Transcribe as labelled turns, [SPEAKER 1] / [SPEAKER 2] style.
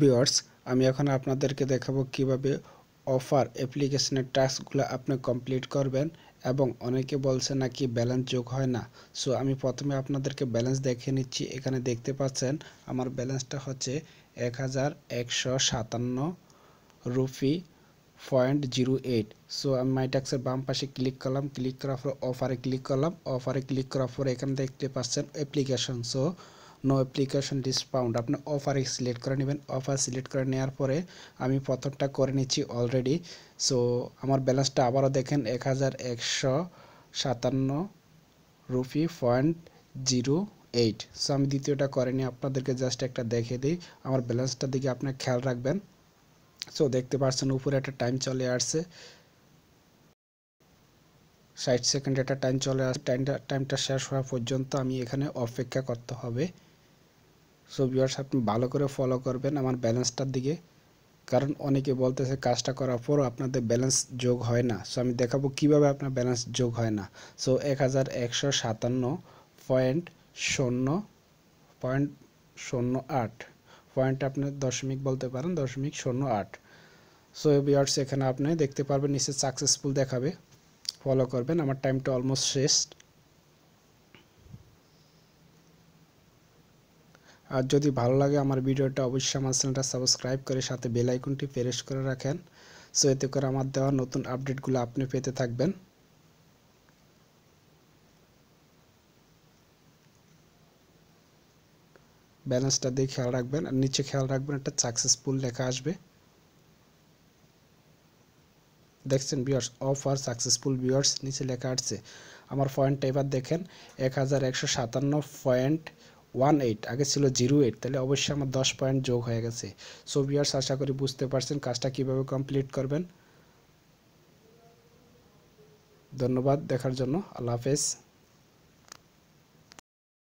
[SPEAKER 1] viewers আমি এখন আপনাদেরকে দেখাবো কিভাবে অফার অ্যাপ্লিকেশনের টাস্কগুলো আপনি কমপ্লিট করবেন এবং অনেকে বলছে নাকি ব্যালেন্স যোগ হয় না সো আমি প্রথমে আপনাদেরকে ব্যালেন্স দেখে নিচ্ছি এখানে দেখতে পাচ্ছেন আমার ব্যালেন্সটা হচ্ছে এক হাজার একশো সাতান্ন rupee point zero eight so আমি মাইটাক্সের বাম পাশে ক্লিক করলাম ক্লিক করার পর অফারে ক্লিক করলাম অফারে ক্লিক করার পর এখানে দেখতে পাচ্ছেন application so no application discount আপনি অফারে সিলেক্ট করে নেবেন অফার সিলেক্ট করে নেওয়ার পরে আমি প্রথমটা করে নিচ্ছি অলরেডি সো আমার ব্যালেন্সটা আবারও দেখেন এক হাজার একশো সাতান্ন rupee point zero eight so আমি দ্বিতীয়টা করেনি আপনাদেরকে জাস্ট একটা দেখে দিই আমার ব্যালেন্সটার দিকে আপনার খেয়াল রাখবেন সো দেখতে পাচ্ছেন উপরে একটা টাইম চলে আসছে ষাট সেকেন্ড একটা টাইম চলে আসছে টাইমটা টাইমটা শেষ হওয়া পর্যন্ত আমি এখানে অপেক্ষা করতে হবে সো ভিউয়ার্স আপনি ভালো করে ফলো করবেন আমার ব্যালেন্সটার দিকে কারণ অনেকে বলতেছে কাজটা করার পরও আপনাদের ব্যালেন্স যোগ হয় না সো আমি দেখাবো কিভাবে আপনার ব্যালেন্স যোগ হয় না সো এক হাজার একশো সাতান্ন পয়েন্ট শূন্য পয়েন্ট শূন্য আট পয়েন্ট আপনি দশমিক বলতে পারেন দশমিক শূন্য আট সো ভিউয়ার্স এখানে আপনি দেখতে পারবেন নিশ্চয় সাকসেসফুল দেখাবে ফলো করবেন আমার টাইমটা অলমোস্ট শেষ আর যদি ভালো লাগে আমার ভিডিওটা অবশ্যই আমার চ্যানেলটা সাবস্ক্রাইব করে সাথে বেল আইকনটি প্রেস করে রাখেন সো এতে করে আমার দেওয়া নতুন আপডেটগুলো আপনি পেতে থাকবেন ব্যালেন্সটা দিয়ে খেয়াল রাখবেন আর নিচে খেয়াল রাখবেন একটা সাকসেসফুল লেখা আসবে দেখছেন ভিউয়ার্স আর সাকসেসফুল ভিউয়ার্স নিচে লেখা আসছে আমার পয়েন্টটা এবার দেখেন এক হাজার একশো সাতান্ন পয়েন্ট ওয়ান এইট আগে ছিল জিরো এইট তাহলে অবশ্যই আমার দশ পয়েন্ট যোগ হয়ে গেছে সো ভিউয়ার্স আশা করি বুঝতে পারছেন কাজটা কিভাবে কমপ্লিট করবেন ধন্যবাদ দেখার জন্য আল্লাহ হাফেজ